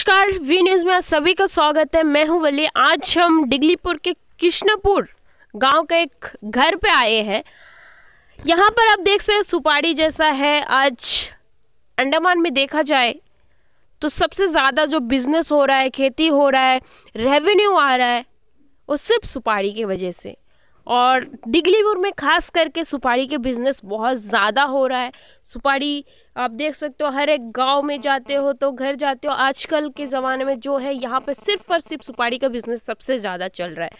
नमस्कार V news में सभी का स्वागत है मैं हूं वली आज हम डिगलीपुर के कृष्णपुर गांव के एक घर पे आए हैं यहां पर आप देख सकते हैं सुपारी जैसा है आज अंडमान में देखा जाए तो सबसे ज़्यादा जो बिज़नेस हो रहा है खेती हो रहा है रेवेन्यू आ रहा है वो सिर्फ सुपारी की वजह से और डिगलीपुर में खास करके सुपारी के बिज़नेस बहुत ज़्यादा हो रहा है सुपारी आप देख सकते हो हर एक गांव में जाते हो तो घर जाते हो आजकल के ज़माने में जो है यहाँ पे सिर्फ और सिर्फ सुपारी का बिज़नेस सबसे ज़्यादा चल रहा है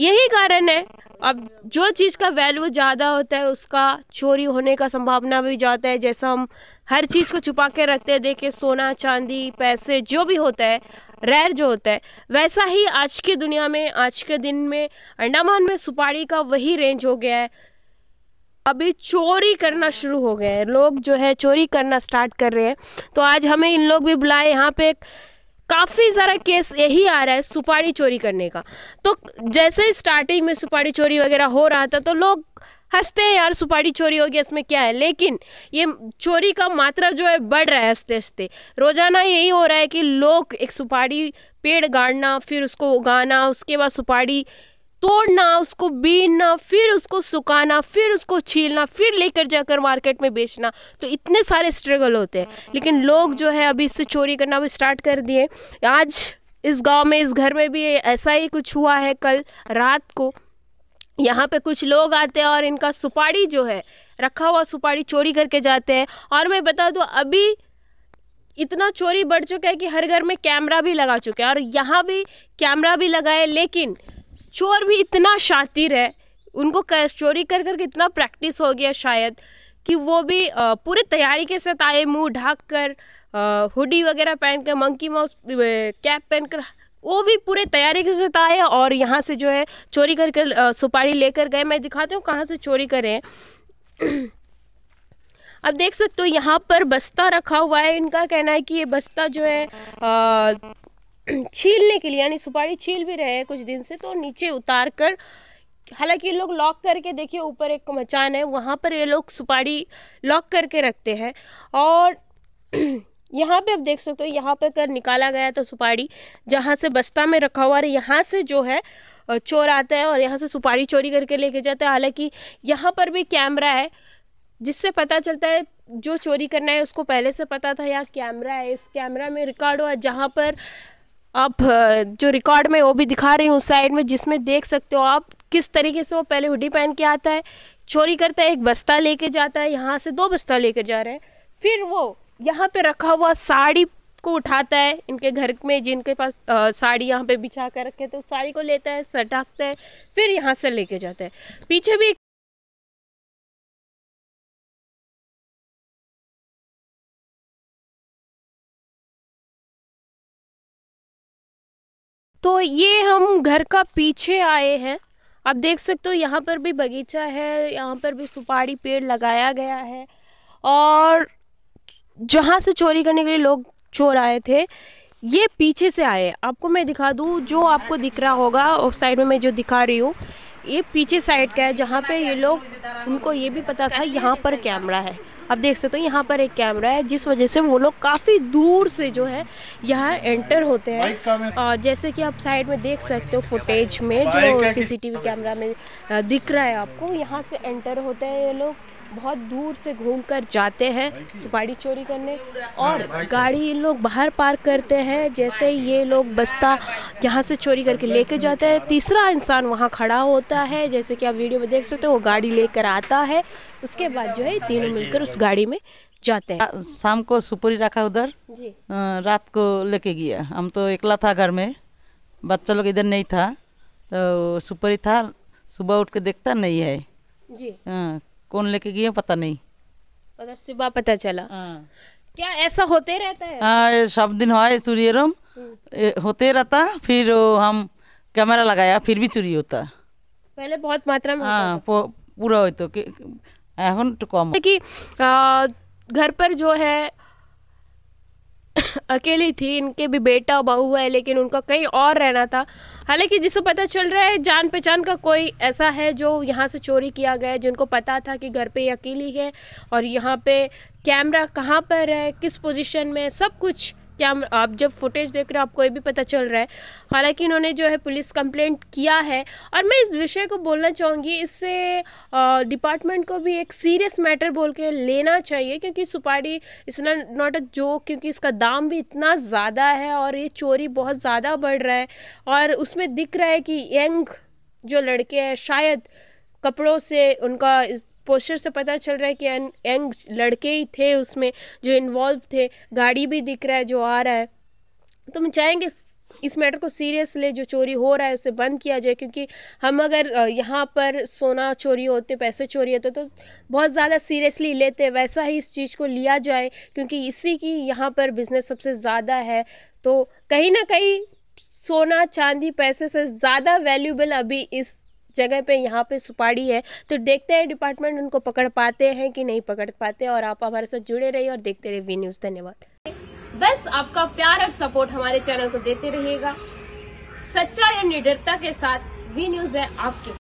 यही कारण है अब जो चीज़ का वैल्यू ज़्यादा होता है उसका चोरी होने का संभावना भी ज़्यादा है जैसा हम हर चीज़ को छुपा के रखते हैं देखिए सोना चांदी पैसे जो भी होता है रैर जो होता है वैसा ही आज की दुनिया में आज के दिन में अंडमान में सुपारी का वही रेंज हो गया है अभी चोरी करना शुरू हो गया है लोग जो है चोरी करना स्टार्ट कर रहे हैं तो आज हमें इन लोग भी बुलाए यहाँ पे काफ़ी सारा केस यही आ रहा है सुपारी चोरी करने का तो जैसे ही स्टार्टिंग में सुपारी चोरी वगैरह हो रहा था तो लोग हंसते हैं यार सुपारी चोरी होगी इसमें क्या है लेकिन ये चोरी का मात्रा जो है बढ़ रहा है हंसते हंसते रोजाना यही हो रहा है कि लोग एक सुपारी पेड़ गाड़ना फिर उसको उगाना उसके बाद सुपारी तोड़ना उसको बीनना फिर उसको सुखाना फिर उसको छीलना फिर लेकर जाकर मार्केट में बेचना तो इतने सारे स्ट्रगल होते हैं लेकिन लोग जो है अभी इससे चोरी करना भी स्टार्ट कर दिए आज इस गांव में इस घर में भी ऐसा ही कुछ हुआ है कल रात को यहाँ पे कुछ लोग आते हैं और इनका सुपारी जो है रखा हुआ सुपारी चोरी करके जाते हैं और मैं बता दूँ अभी इतना चोरी बढ़ चुका है कि हर घर में कैमरा भी लगा चुके हैं और यहाँ भी कैमरा भी लगाए लेकिन चोर भी इतना शातिर है उनको चोरी कर करके इतना प्रैक्टिस हो गया शायद कि वो भी पूरे तैयारी के साथ आए मुंह ढाक कर हुडी वगैरह पहन कर मंकी माउस कैप पहन कर वो भी पूरे तैयारी के साथ आए और यहाँ से जो है चोरी कर कर सुपारी लेकर गए मैं दिखाती हूँ कहाँ से चोरी करें अब देख सकते हो यहाँ पर बस्ता रखा हुआ है इनका कहना है कि ये बस्ता जो है छीलने के लिए यानी सुपारी छील भी रहे हैं कुछ दिन से तो नीचे उतार कर हालांकि ये लोग लॉक करके देखिए ऊपर एक मचान है वहाँ पर ये लोग सुपारी लॉक करके रखते हैं और यहाँ पे आप देख सकते हो यहाँ पे कर निकाला गया था तो सुपारी जहाँ से बस्ता में रखा हुआ है यहाँ से जो है चोर आता है और यहाँ से सुपारी चोरी करके लेके जाता है हालांकि यहाँ पर भी कैमरा है जिससे पता चलता है जो चोरी करना है उसको पहले से पता था यहाँ कैमरा है इस कैमरा में रिकॉर्ड हुआ जहाँ पर आप जो रिकॉर्ड में वो भी दिखा रही हूँ साइड में जिसमें देख सकते हो आप किस तरीके से वो पहले हुडी पहन के आता है चोरी करता है एक बस्ता लेके जाता है यहाँ से दो बस्ता लेकर जा रहा है फिर वो यहाँ पे रखा हुआ साड़ी को उठाता है इनके घर में जिनके पास आ, साड़ी यहाँ पे बिछा कर रखे तो साड़ी को लेता है सटाकता है फिर यहाँ से लेके जाता है पीछे भी तो ये हम घर का पीछे आए हैं आप देख सकते हो यहाँ पर भी बगीचा है यहाँ पर भी सुपारी पेड़ लगाया गया है और जहाँ से चोरी करने के लिए लोग चोर आए थे ये पीछे से आए आपको मैं दिखा दूँ जो आपको दिख रहा होगा उस साइड में मैं जो दिखा रही हूँ ये पीछे साइड का है जहाँ पे ये लोग उनको ये भी पता था यहाँ पर कैमरा है आप देख सकते हो यहाँ पर एक कैमरा है जिस वजह से वो लोग काफ़ी दूर से जो है यहाँ एंटर होते हैं और जैसे कि आप साइड में देख सकते हो फुटेज में जो सीसीटीवी कैमरा में दिख रहा है आपको यहाँ से एंटर होते हैं ये लोग बहुत दूर से घूमकर जाते हैं सुपारी चोरी करने और गाड़ी इन लोग बाहर पार्क करते हैं जैसे ये लोग बस्ता यहाँ से चोरी करके लेके जाते हैं तीसरा इंसान वहाँ खड़ा होता है जैसे कि आप वीडियो में देख सकते हो वो गाड़ी लेकर आता है उसके बाद जो है तीनों मिलकर उस गाड़ी में जाते हैं शाम को सुपुरी रखा उधर रात को लेके गया हम तो एकला था घर में बच्चा लोग इधर नहीं था तो सुपुरी था सुबह उठ के देखता नहीं है जी आ, हाँ, कौन लेके गया पता नहीं मतलब सुबह पता चला हाँ क्या ऐसा होते रहता है हाँ सब दिन है चूरी रूम होते रहता फिर हम कैमरा लगाया फिर भी चोरी होता पहले बहुत मात्रा में हाँ पूरा हो तो, कम कि घर पर जो है अकेली थी इनके भी बेटा बहू है लेकिन उनका कहीं और रहना था हालांकि जिससे पता चल रहा है जान पहचान का कोई ऐसा है जो यहाँ से चोरी किया गया है जिनको पता था कि घर पे अकेली है और यहाँ पे कैमरा कहाँ पर है किस पोजीशन में सब कुछ क्या आप जब फुटेज देख रहे हो आपको ये भी पता चल रहा है हालांकि इन्होंने जो है पुलिस कंप्लेंट किया है और मैं इस विषय को बोलना चाहूँगी इससे डिपार्टमेंट को भी एक सीरियस मैटर बोल के लेना चाहिए क्योंकि सुपारी इस नॉट अ जोक क्योंकि इसका दाम भी इतना ज़्यादा है और ये चोरी बहुत ज़्यादा बढ़ रहा है और उसमें दिख रहा है कि यंग जो लड़के हैं शायद कपड़ों से उनका इस पोस्टर से पता चल रहा है कि यंग लड़के ही थे उसमें जो इन्वॉल्व थे गाड़ी भी दिख रहा है जो आ रहा है तो हम चाहेंगे इस मैटर को सीरियस ले जो चोरी हो रहा है उसे बंद किया जाए क्योंकि हम अगर यहाँ पर सोना चोरी होते पैसे चोरी होते तो बहुत ज़्यादा सीरियसली लेते वैसा ही इस चीज़ को लिया जाए क्योंकि इसी की यहाँ पर बिज़नेस सबसे ज़्यादा है तो कहीं ना कहीं सोना चांदी पैसे से ज़्यादा वैल्यूबल अभी इस जगह पे यहाँ पे सुपाड़ी है तो देखते हैं डिपार्टमेंट उनको पकड़ पाते हैं कि नहीं पकड़ पाते और आप हमारे साथ जुड़े रहिए और देखते रहिए वी न्यूज़ धन्यवाद बस आपका प्यार और सपोर्ट हमारे चैनल को देते रहिएगा सच्चा या निडरता के साथ वी न्यूज़ है आपके